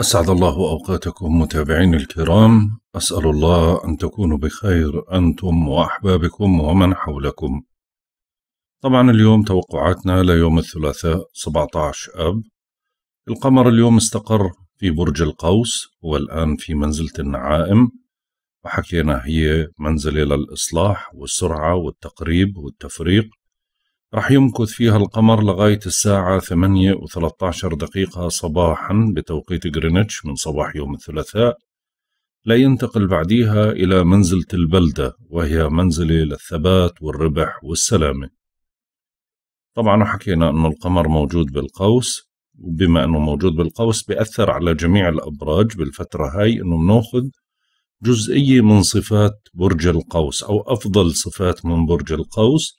أسعد الله أوقاتكم متابعين الكرام أسأل الله أن تكونوا بخير أنتم وأحبابكم ومن حولكم طبعا اليوم توقعاتنا ليوم الثلاثاء 17 أب القمر اليوم استقر في برج القوس هو الآن في منزلة النعائم وحكينا هي منزلة للإصلاح والسرعة والتقريب والتفريق راح يمكث فيها القمر لغاية الساعة 8 و13 دقيقة صباحا بتوقيت غرينتش من صباح يوم الثلاثاء لا ينتقل بعديها إلى منزلة البلدة وهي منزلة للثبات والربح والسلامة طبعا حكينا أنه القمر موجود بالقوس وبما أنه موجود بالقوس بأثر على جميع الأبراج بالفترة هاي أنه بناخذ جزئية من صفات برج القوس أو أفضل صفات من برج القوس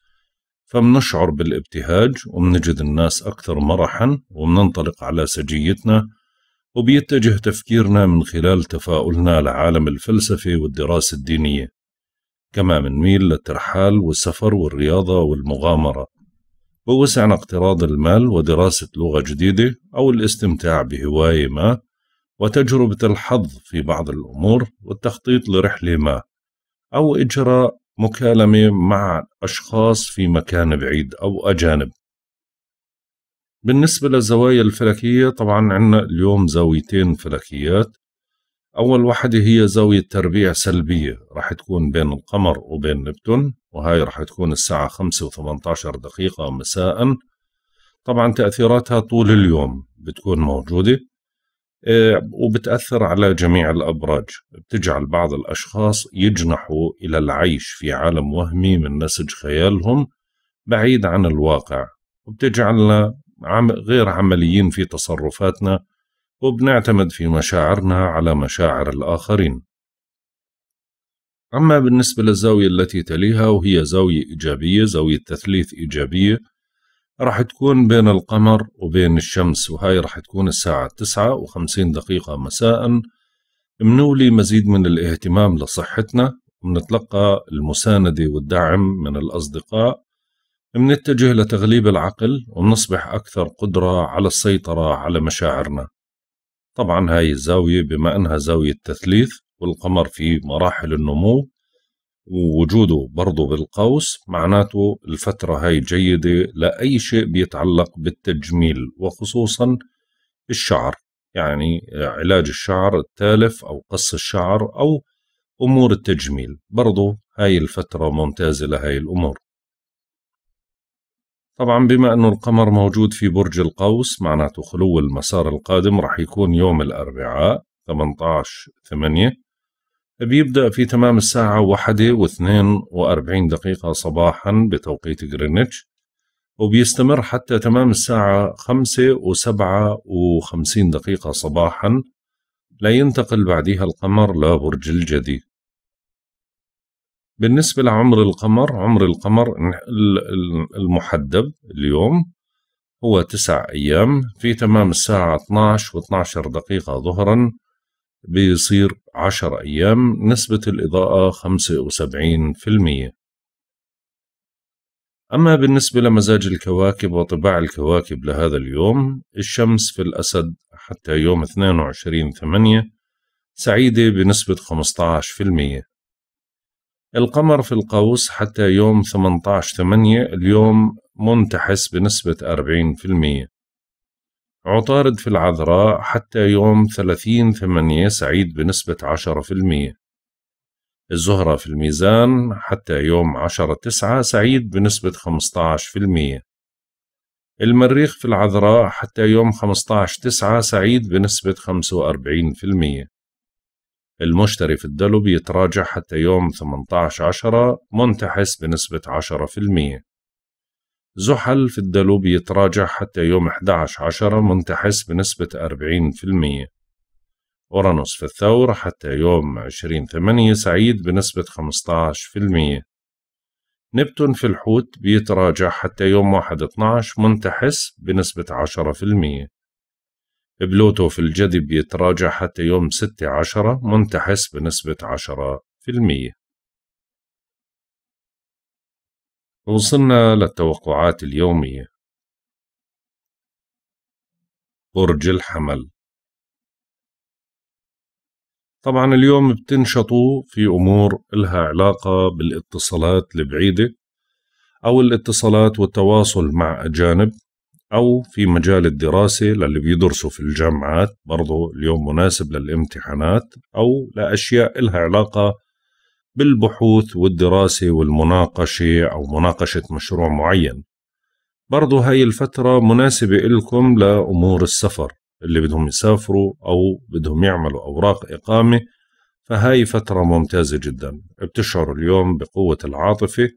فبنشعر بالابتهاج وبنجد الناس أكثر مرحا وبننطلق على سجيتنا وبيتجه تفكيرنا من خلال تفاؤلنا لعالم الفلسفة والدراسة الدينية كما منميل للترحال والسفر والرياضة والمغامرة ووسعنا اقتراض المال ودراسة لغة جديدة أو الاستمتاع بهواية ما وتجربة الحظ في بعض الأمور والتخطيط لرحلة ما أو إجراء مكالمة مع أشخاص في مكان بعيد أو أجانب بالنسبة للزوايا الفلكية طبعا عندنا اليوم زاويتين فلكيات أول واحدة هي زاوية تربيع سلبية راح تكون بين القمر وبين نبتون وهاي راح تكون الساعة 5 و 18 دقيقة مساء طبعا تأثيراتها طول اليوم بتكون موجودة آه، وبتأثر على جميع الأبراج بتجعل بعض الأشخاص يجنحوا إلى العيش في عالم وهمي من نسج خيالهم بعيد عن الواقع وبتجعلنا غير عمليين في تصرفاتنا وبنعتمد في مشاعرنا على مشاعر الآخرين أما بالنسبة للزاوية التي تليها وهي زاوية إيجابية زاوية تثليث إيجابية راح تكون بين القمر وبين الشمس وهاي راح تكون الساعة تسعة وخمسين دقيقة مساء منولي مزيد من الاهتمام لصحتنا منتلقى المساندة والدعم من الأصدقاء منتجه لتغليب العقل ومنصبح أكثر قدرة على السيطرة على مشاعرنا طبعا هاي الزاوية بما أنها زاوية تثليث والقمر في مراحل النمو ووجوده برضه بالقوس معناته الفترة هاي جيدة لأي شيء بيتعلق بالتجميل وخصوصا الشعر يعني علاج الشعر التالف أو قص الشعر أو أمور التجميل برضه هاي الفترة ممتازة لهاي الأمور طبعا بما أنه القمر موجود في برج القوس معناته خلو المسار القادم رح يكون يوم الأربعاء 18 8 بيبدأ في تمام الساعة واحدة واثنين وأربعين دقيقة صباحا بتوقيت غرينتش وبيستمر حتى تمام الساعة خمسة وسبعة وخمسين دقيقة صباحا لينتقل بعدها القمر لبرج الجدي بالنسبة لعمر القمر عمر القمر المحدد اليوم هو تسع أيام في تمام الساعة 12 و12 دقيقة ظهرا بيصير 10 أيام نسبة الإضاءة 75% أما بالنسبة لمزاج الكواكب وطباع الكواكب لهذا اليوم الشمس في الأسد حتى يوم 22 8 سعيدة بنسبة 15% القمر في القوس حتى يوم 18 8 اليوم منتحس بنسبة المية عطارد في العذراء حتى يوم 30 ثمانية سعيد بنسبة 10% الزهرة في الميزان حتى يوم 10 تسعة سعيد بنسبة 15% المريخ في العذراء حتى يوم 15 تسعة سعيد بنسبة 45% المشتري في الدلو بيتراجع حتى يوم 18 عشرة منتحس بنسبة 10% زحل في الدلو بيتراجع حتى يوم 11 عشرة منتحس بنسبة 40% أورانوس في الثور حتى يوم 20 ثمانية سعيد بنسبة 15% نبتون في الحوت بيتراجع حتى يوم 1 12 منتحس بنسبة 10% بلوتو في الجدي بيتراجع حتى يوم 6 عشرة منتحس بنسبة 10% وصلنا للتوقعات اليومية برج الحمل طبعا اليوم بتنشطوا في أمور إلها علاقة بالاتصالات البعيدة أو الاتصالات والتواصل مع أجانب أو في مجال الدراسة للي بيدرسوا في الجامعات برضو اليوم مناسب للامتحانات أو لأشياء إلها علاقة بالبحوث والدراسة والمناقشة أو مناقشة مشروع معين برضو هاي الفترة مناسبة إلكم لأمور السفر اللي بدهم يسافروا أو بدهم يعملوا أوراق إقامة فهاي فترة ممتازة جدا بتشعروا اليوم بقوة العاطفة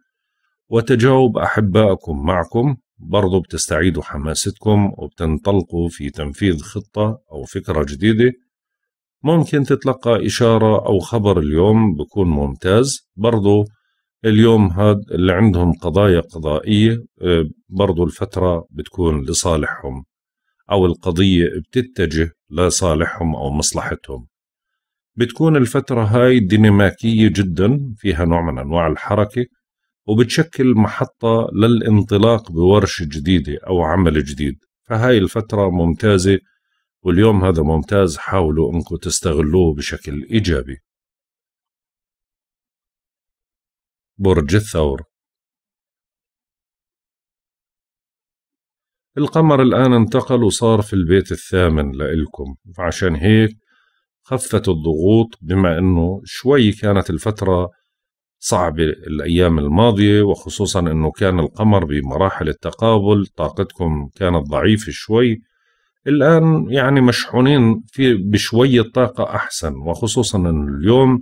وتجاوب أحبائكم معكم برضو بتستعيدوا حماستكم وبتنطلقوا في تنفيذ خطة أو فكرة جديدة ممكن تتلقى إشارة أو خبر اليوم بكون ممتاز برضو اليوم هاد اللي عندهم قضايا قضائية آه، برضو الفترة بتكون لصالحهم أو القضية بتتجه لصالحهم أو مصلحتهم بتكون الفترة هاي ديناميكية جدا فيها نوع من أنواع الحركة وبتشكل محطة للانطلاق بورشة جديدة أو عمل جديد فهاي الفترة ممتازة واليوم هذا ممتاز حاولوا أنكم تستغلوه بشكل إيجابي برج الثور القمر الآن انتقل وصار في البيت الثامن لإلكم فعشان هيك خفت الضغوط بما أنه شوي كانت الفترة صعبة الأيام الماضية وخصوصا أنه كان القمر بمراحل التقابل طاقتكم كانت ضعيفة شوي الآن يعني مشحونين في بشوية طاقة أحسن وخصوصا اليوم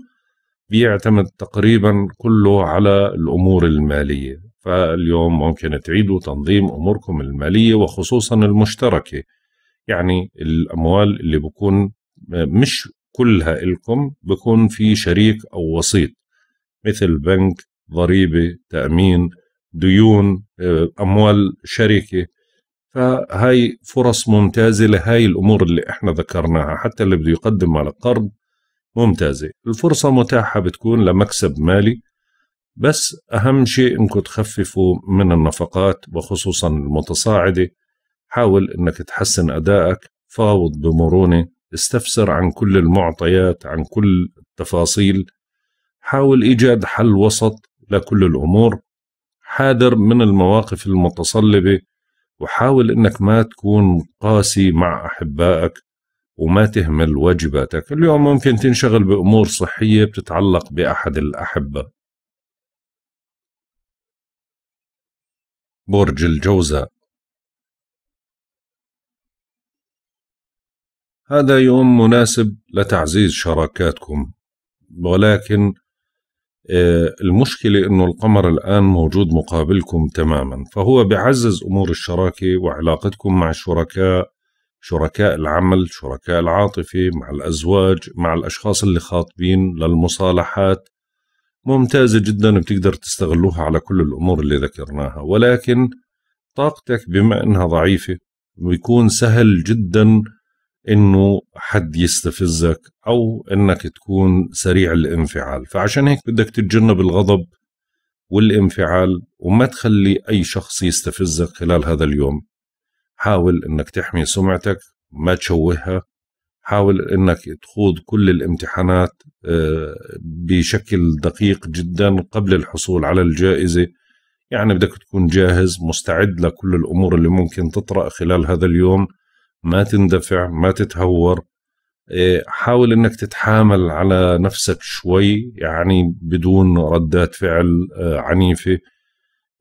بيعتمد تقريبا كله على الأمور المالية فاليوم ممكن تعيدوا تنظيم أموركم المالية وخصوصا المشتركة يعني الأموال اللي بكون مش كلها إلكم بكون في شريك أو وسيط مثل بنك ضريبة تأمين ديون أموال شركة فهاي فرص ممتازة لهاي الأمور اللي إحنا ذكرناها حتى اللي بده يقدم على قرض ممتازة الفرصة متاحة بتكون لمكسب مالي بس أهم شيء أنكم تخففوا من النفقات وخصوصا المتصاعدة حاول أنك تحسن أدائك فاوض بمرونة استفسر عن كل المعطيات عن كل التفاصيل حاول إيجاد حل وسط لكل الأمور حاذر من المواقف المتصلبة وحاول انك ما تكون قاسي مع احبائك وما تهمل واجباتك اليوم ممكن تنشغل بامور صحيه بتتعلق باحد الاحبه برج الجوزاء هذا يوم مناسب لتعزيز شراكاتكم ولكن آه، المشكلة أنه القمر الآن موجود مقابلكم تماما فهو بعزز أمور الشراكة وعلاقتكم مع الشركاء شركاء العمل شركاء العاطفة مع الأزواج مع الأشخاص اللي خاطبين للمصالحات ممتازة جدا بتقدر تستغلوها على كل الأمور اللي ذكرناها ولكن طاقتك بما أنها ضعيفة ويكون سهل جدا انه حد يستفزك او انك تكون سريع الانفعال فعشان هيك بدك تتجنب الغضب والانفعال وما تخلي اي شخص يستفزك خلال هذا اليوم حاول انك تحمي سمعتك ما تشوهها حاول انك تخوض كل الامتحانات آه، بشكل دقيق جدا قبل الحصول على الجائزه يعني بدك تكون جاهز مستعد لكل الامور اللي ممكن تطرا خلال هذا اليوم ما تندفع ما تتهور إيه، حاول انك تتحامل على نفسك شوي يعني بدون ردات فعل آه، عنيفه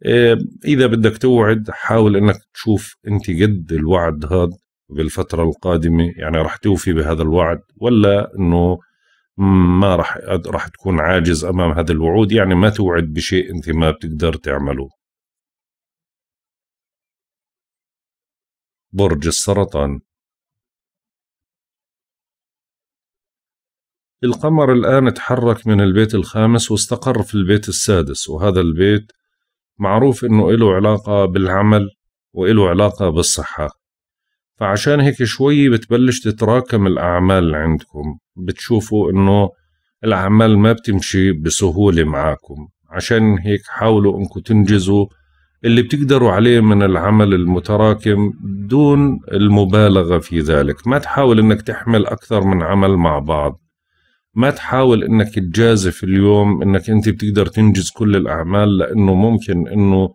إيه، اذا بدك توعد حاول انك تشوف انت قد الوعد هذا بالفتره القادمه يعني راح توفي بهذا الوعد ولا انه ما راح راح تكون عاجز امام هذا الوعود يعني ما توعد بشيء انت ما بتقدر تعمله برج السرطان القمر الآن تحرك من البيت الخامس واستقر في البيت السادس وهذا البيت معروف إنه له علاقة بالعمل وإله علاقة بالصحة فعشان هيك شوي بتبلش تتراكم الأعمال عندكم بتشوفوا إنه الأعمال ما بتمشي بسهولة معاكم عشان هيك حاولوا إنكم تنجزوا اللي بتقدروا عليه من العمل المتراكم دون المبالغه في ذلك، ما تحاول انك تحمل اكثر من عمل مع بعض. ما تحاول انك تجازف اليوم انك انت بتقدر تنجز كل الاعمال لانه ممكن انه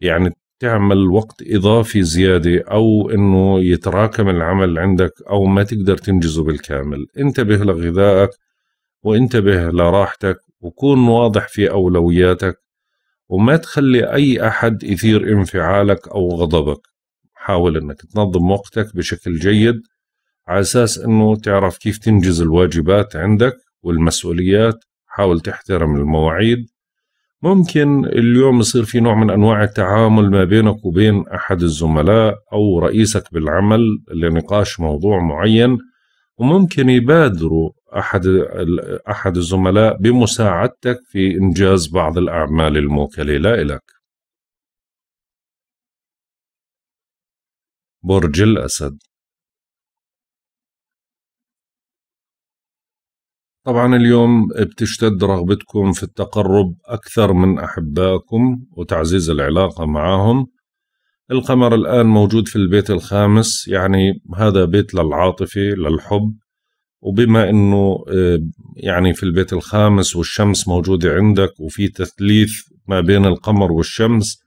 يعني تعمل وقت اضافي زياده او انه يتراكم العمل عندك او ما تقدر تنجزه بالكامل، انتبه لغذائك وانتبه لراحتك وكون واضح في اولوياتك وما تخلي أي أحد يثير انفعالك أو غضبك حاول أنك تنظم وقتك بشكل جيد على أساس أنه تعرف كيف تنجز الواجبات عندك والمسؤوليات حاول تحترم المواعيد ممكن اليوم يصير في نوع من أنواع التعامل ما بينك وبين أحد الزملاء أو رئيسك بالعمل لنقاش موضوع معين وممكن يبادروا احد احد الزملاء بمساعدتك في انجاز بعض الاعمال الموكله لك. برج الاسد طبعا اليوم بتشتد رغبتكم في التقرب اكثر من احبائكم وتعزيز العلاقه معهم القمر الآن موجود في البيت الخامس يعني هذا بيت للعاطفة للحب وبما أنه آه، يعني في البيت الخامس والشمس موجودة عندك وفي تثليث ما بين القمر والشمس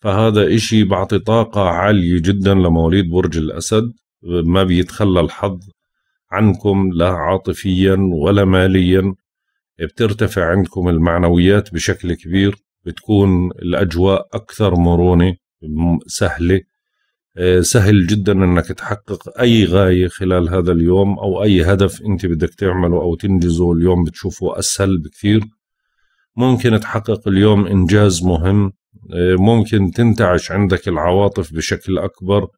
فهذا إشي بعطي طاقة عالية جدا لمواليد برج الأسد ما بيتخلى الحظ عنكم لا عاطفيا ولا ماليا بترتفع عندكم المعنويات بشكل كبير بتكون الأجواء أكثر مرونة سهله آه، سهل جدا انك تحقق اي غايه خلال هذا اليوم او اي هدف انت بدك تعمله او تنجزه اليوم بتشوفه اسهل بكثير ممكن تحقق اليوم انجاز مهم آه، ممكن تنتعش عندك العواطف بشكل اكبر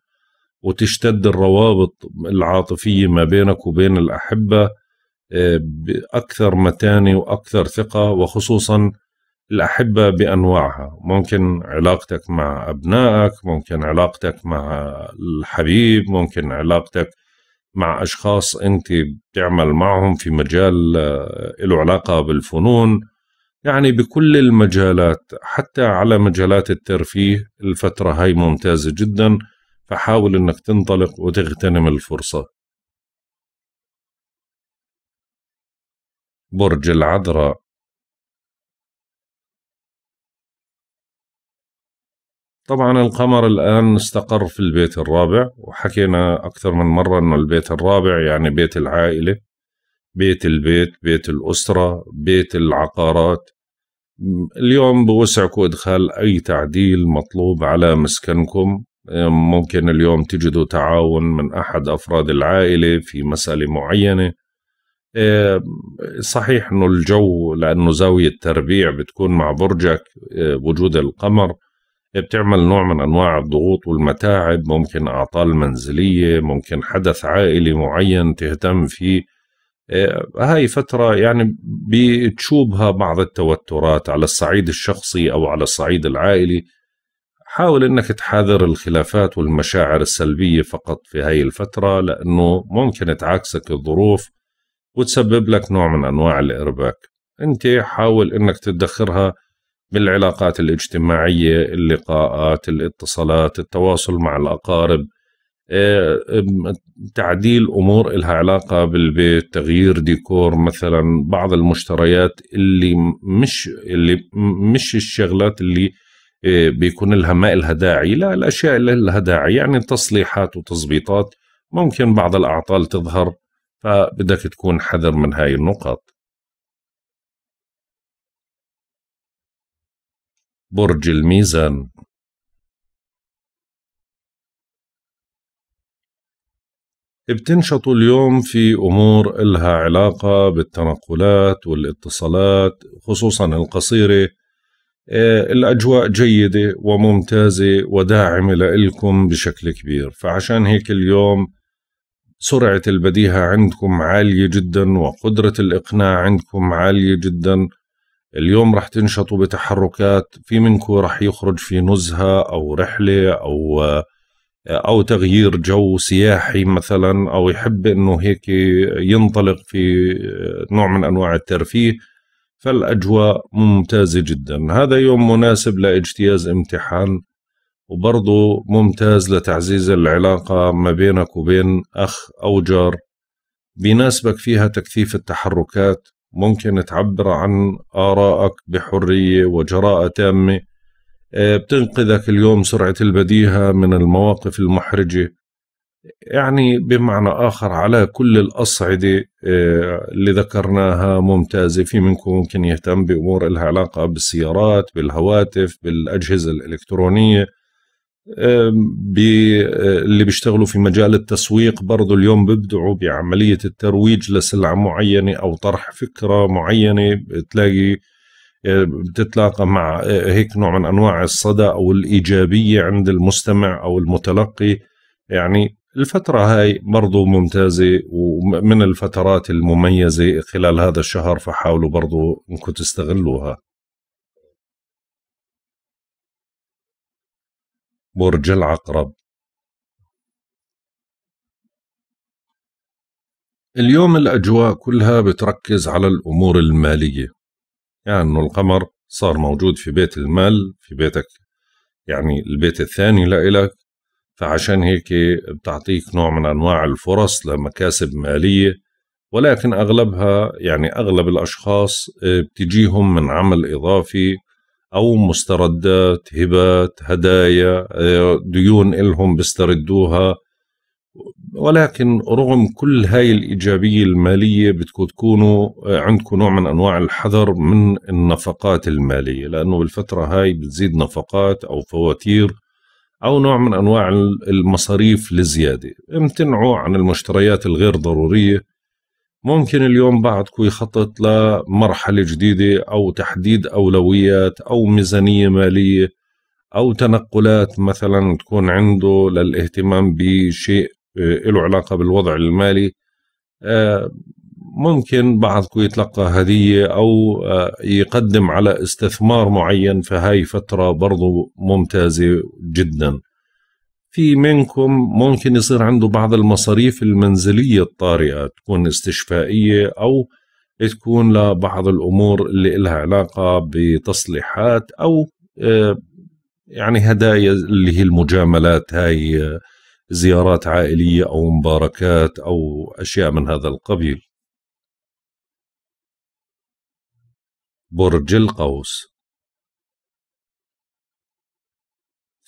وتشتد الروابط العاطفيه ما بينك وبين الاحبه آه، باكثر متانه واكثر ثقه وخصوصا الأحبة بأنواعها ممكن علاقتك مع أبنائك ممكن علاقتك مع الحبيب ممكن علاقتك مع أشخاص أنت بتعمل معهم في مجال آه، له علاقة بالفنون يعني بكل المجالات حتى على مجالات الترفيه الفترة هاي ممتازة جدا فحاول أنك تنطلق وتغتنم الفرصة برج العذراء طبعا القمر الآن استقر في البيت الرابع وحكينا أكثر من مرة أنه البيت الرابع يعني بيت العائلة بيت البيت بيت الأسرة بيت العقارات اليوم بوسعكم إدخال أي تعديل مطلوب على مسكنكم ممكن اليوم تجدوا تعاون من أحد أفراد العائلة في مسألة معينة صحيح أنه الجو لأنه زاوية تربيع بتكون مع برجك وجود القمر بتعمل نوع من انواع الضغوط والمتاعب ممكن اعطال منزليه ممكن حدث عائلي معين تهتم فيه آه، هاي فترة يعني بتشوبها بعض التوترات على الصعيد الشخصي أو على الصعيد العائلي حاول أنك تحاذر الخلافات والمشاعر السلبية فقط في هاي الفترة لأنه ممكن تعاكسك الظروف وتسبب لك نوع من أنواع الإرباك أنت حاول أنك تدخرها بالعلاقات الاجتماعية اللقاءات الاتصالات التواصل مع الأقارب آه، تعديل أمور إلها علاقة بالبيت تغيير ديكور مثلا بعض المشتريات اللي مش اللي مش الشغلات اللي آه، بيكون لها ما لها داعي لا الأشياء اللي لها داعي يعني تصليحات وتظبيطات ممكن بعض الأعطال تظهر فبدك تكون حذر من هاي النقاط برج الميزان بتنشطوا اليوم في أمور إلها علاقة بالتنقلات والاتصالات خصوصا القصيرة آه، الأجواء جيدة وممتازة وداعمة لإلكم بشكل كبير فعشان هيك اليوم سرعة البديهة عندكم عالية جدا وقدرة الإقناع عندكم عالية جدا اليوم رح تنشطوا بتحركات في منكم رح يخرج في نزهة أو رحلة أو أو تغيير جو سياحي مثلا أو يحب أنه هيك ينطلق في نوع من أنواع الترفيه فالأجواء ممتازة جدا هذا يوم مناسب لاجتياز امتحان وبرضه ممتاز لتعزيز العلاقة ما بينك وبين أخ أو جار بيناسبك فيها تكثيف التحركات ممكن تعبر عن آرائك بحرية وجراءة تامة آه، بتنقذك اليوم سرعة البديهة من المواقف المحرجة يعني بمعنى آخر على كل الأصعدة آه، اللي ذكرناها ممتازة في منكم ممكن يهتم بأمور لها علاقة بالسيارات بالهواتف بالأجهزة الإلكترونية أه، اللي بيشتغلوا في مجال التسويق برضو اليوم بيبدعوا بعملية الترويج لسلعة معينة أو طرح فكرة معينة بتلاقي أه، بتتلاقى مع أه، هيك نوع من أنواع الصدى أو الإيجابية عند المستمع أو المتلقي يعني الفترة هاي برضو ممتازة ومن الفترات المميزة خلال هذا الشهر فحاولوا برضو انكم تستغلوها برج العقرب اليوم الأجواء كلها بتركز على الأمور المالية يعني القمر صار موجود في بيت المال في بيتك يعني البيت الثاني لإلك فعشان هيك بتعطيك نوع من أنواع الفرص لمكاسب مالية ولكن أغلبها يعني أغلب الأشخاص بتجيهم من عمل إضافي او مستردات هبات هدايا آه، ديون إلهم بيستردوها ولكن رغم كل هاي الإيجابية المالية بدكم تكونوا آه، عندكم نوع من أنواع الحذر من النفقات المالية لأنه بالفترة هاي بتزيد نفقات أو فواتير أو نوع من أنواع المصاريف الزيادة امتنعوا عن المشتريات الغير ضرورية ممكن اليوم بعدكم يخطط لمرحلة جديدة أو تحديد أولويات أو ميزانية مالية أو تنقلات مثلا تكون عنده للاهتمام بشيء آه، له علاقة بالوضع المالي آه، ممكن بعضكم يتلقى هدية أو آه، يقدم على استثمار معين فهاي فترة برضو ممتازة جداً في منكم ممكن يصير عنده بعض المصاريف المنزلية الطارئة تكون استشفائية أو تكون لبعض الأمور اللي إلها علاقة بتصليحات أو آه، يعني هدايا اللي هي المجاملات هاي آه، زيارات عائلية أو مباركات أو أشياء من هذا القبيل برج القوس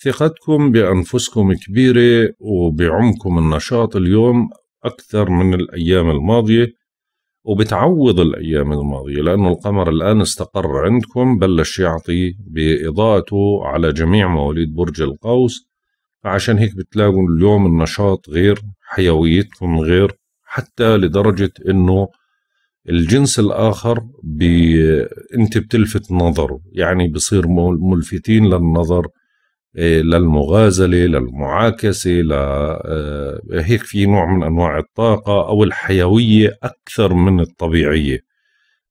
ثقتكم بأنفسكم كبيرة وبعمكم النشاط اليوم أكثر من الأيام الماضية وبتعوض الأيام الماضية لأنه القمر الآن استقر عندكم بلش يعطي بإضاءته على جميع مواليد برج القوس فعشان هيك بتلاقوا اليوم النشاط غير حيويتكم غير حتى لدرجة أنه الجنس الآخر بي... أنت بتلفت نظره يعني بصير ملفتين للنظر إيه، للمغازله للمعاكسه ل آه، هيك في نوع من انواع الطاقه او الحيويه اكثر من الطبيعيه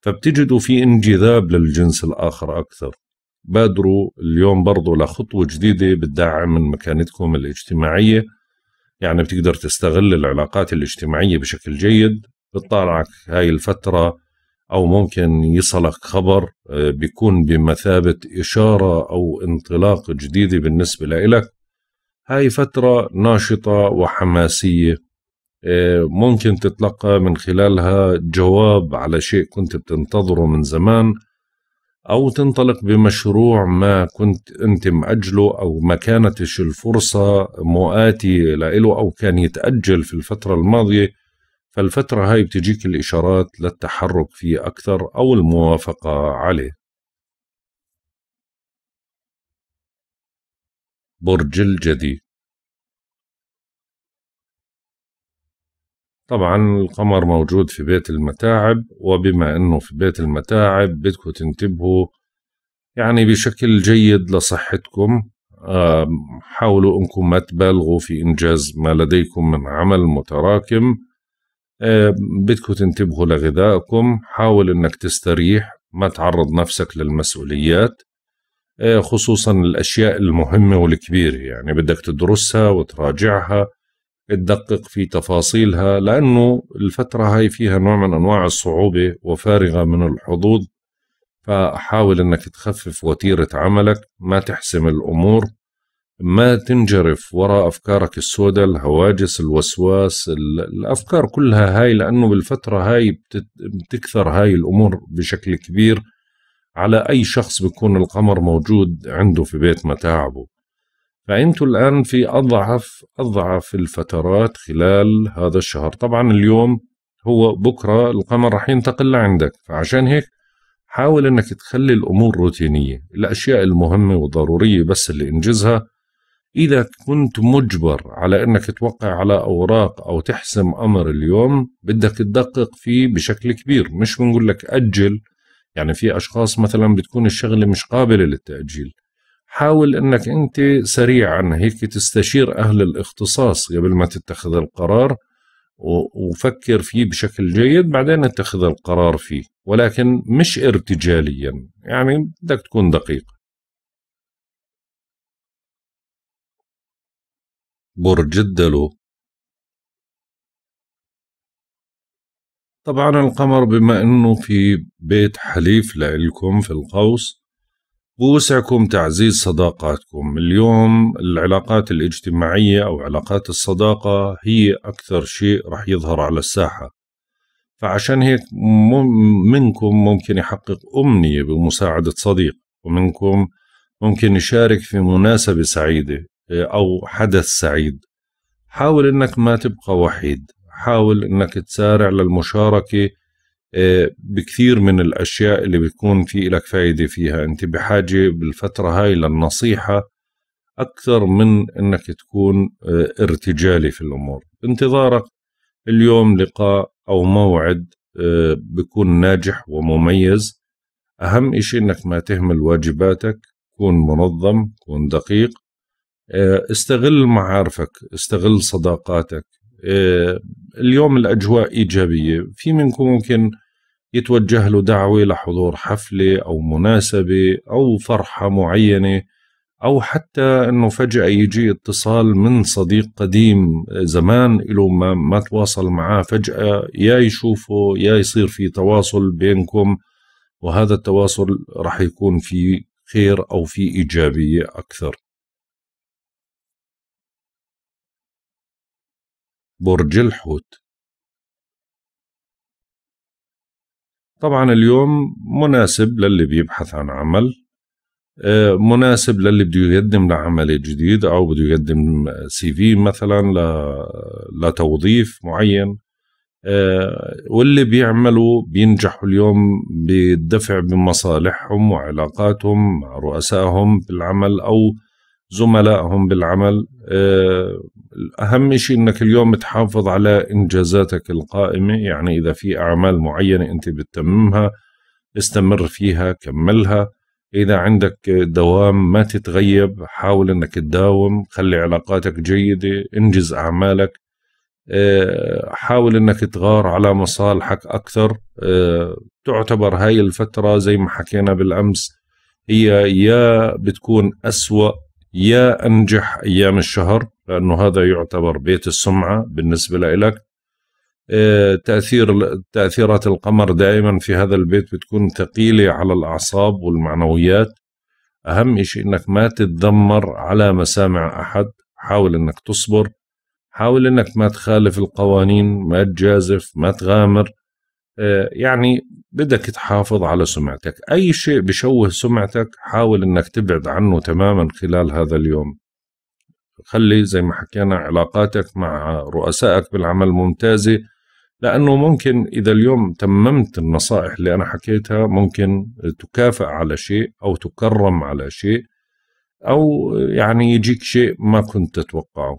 فبتجدوا في انجذاب للجنس الاخر اكثر بادروا اليوم برضو لخطوه جديده بتدعم من مكانتكم الاجتماعيه يعني بتقدر تستغل العلاقات الاجتماعيه بشكل جيد بتطالعك هاي الفتره او ممكن يصلك خبر آه، بيكون بمثابه اشاره او انطلاق جديده بالنسبه لإلك هاي فتره ناشطه وحماسيه آه، ممكن تتلقى من خلالها جواب على شيء كنت بتنتظره من زمان أو تنطلق بمشروع ما كنت أنت مأجله أو ما كانتش الفرصة مؤاتية لإله أو كان يتأجل في الفترة الماضية فالفترة هاي بتجيك الإشارات للتحرك فيه أكثر أو الموافقة عليه برج الجدي طبعا القمر موجود في بيت المتاعب وبما انه في بيت المتاعب بدكم تنتبهوا يعني بشكل جيد لصحتكم حاولوا انكم ما تبالغوا في انجاز ما لديكم من عمل متراكم آه، بدكم تنتبهوا لغذائكم حاول انك تستريح ما تعرض نفسك للمسؤوليات آه، خصوصا الاشياء المهمه والكبيره يعني بدك تدرسها وتراجعها تدقق في تفاصيلها لانه الفتره هاي فيها نوع من انواع الصعوبه وفارغه من الحظوظ فحاول انك تخفف وتيره عملك ما تحسم الامور ما تنجرف وراء أفكارك السوداء الهواجس الوسواس الأفكار كلها هاي لأنه بالفترة هاي بتكثر هاي الأمور بشكل كبير على أي شخص بيكون القمر موجود عنده في بيت متاعبه فأنتوا الآن في أضعف أضعف الفترات خلال هذا الشهر طبعا اليوم هو بكرة القمر رح ينتقل لعندك فعشان هيك حاول أنك تخلي الأمور روتينية الأشياء المهمة والضرورية بس اللي انجزها إذا كنت مجبر على أنك توقع على أوراق أو تحسم أمر اليوم بدك تدقق فيه بشكل كبير مش بنقول لك أجل يعني في أشخاص مثلا بتكون الشغلة مش قابلة للتأجيل حاول أنك أنت سريعا هيك تستشير أهل الاختصاص قبل ما تتخذ القرار وفكر فيه بشكل جيد بعدين اتخذ القرار فيه ولكن مش ارتجاليا يعني بدك تكون دقيق برج الدلو طبعا القمر بما انه في بيت حليف لإلكم في القوس بوسعكم تعزيز صداقاتكم اليوم العلاقات الاجتماعية أو علاقات الصداقة هي أكثر شيء رح يظهر على الساحة فعشان هيك منكم ممكن يحقق أمنية بمساعدة صديق ومنكم ممكن يشارك في مناسبة سعيدة أو حدث سعيد حاول أنك ما تبقى وحيد حاول أنك تسارع للمشاركة آه، بكثير من الأشياء اللي بيكون في لك فايدة فيها أنت بحاجة بالفترة هاي للنصيحة أكثر من أنك تكون آه، ارتجالي في الأمور انتظارك اليوم لقاء أو موعد آه، بيكون ناجح ومميز أهم إشي أنك ما تهمل واجباتك كون منظم كون دقيق آه، استغل معارفك استغل صداقاتك آه، اليوم الأجواء إيجابية في منكم ممكن يتوجه له دعوة لحضور حفلة أو مناسبة أو فرحة معينة أو حتى أنه فجأة يجي اتصال من صديق قديم آه، زمان له ما, ما تواصل معاه فجأة يا يشوفه يا يصير في تواصل بينكم وهذا التواصل رح يكون في خير أو في إيجابية أكثر برج الحوت طبعا اليوم مناسب للي بيبحث عن عمل آه، مناسب للي بده يقدم لعمل جديد او بده يقدم سي في مثلا لتوظيف معين آه، واللي بيعملوا بينجحوا اليوم بالدفع بمصالحهم وعلاقاتهم مع رؤسائهم بالعمل او زملائهم بالعمل آه، اهم شيء انك اليوم تحافظ على انجازاتك القائمه يعني اذا في اعمال معينه انت بتتممها استمر فيها كملها اذا عندك دوام ما تتغيب حاول انك تداوم خلي علاقاتك جيده انجز اعمالك آه، حاول انك تغار على مصالحك اكثر آه، تعتبر هاي الفتره زي ما حكينا بالامس هي يا بتكون اسوا يا أنجح أيام الشهر لأنه هذا يعتبر بيت السمعة بالنسبة لإلك آه، تأثير تأثيرات القمر دائما في هذا البيت بتكون ثقيلة على الأعصاب والمعنويات أهم شيء أنك ما تتذمر على مسامع أحد حاول أنك تصبر حاول أنك ما تخالف القوانين ما تجازف ما تغامر آه، يعني بدك تحافظ على سمعتك أي شيء بشوه سمعتك حاول أنك تبعد عنه تماما خلال هذا اليوم خلي زي ما حكينا علاقاتك مع رؤسائك بالعمل ممتازة لأنه ممكن إذا اليوم تممت النصائح اللي أنا حكيتها ممكن تكافئ على شيء أو تكرم على شيء أو يعني يجيك شيء ما كنت تتوقعه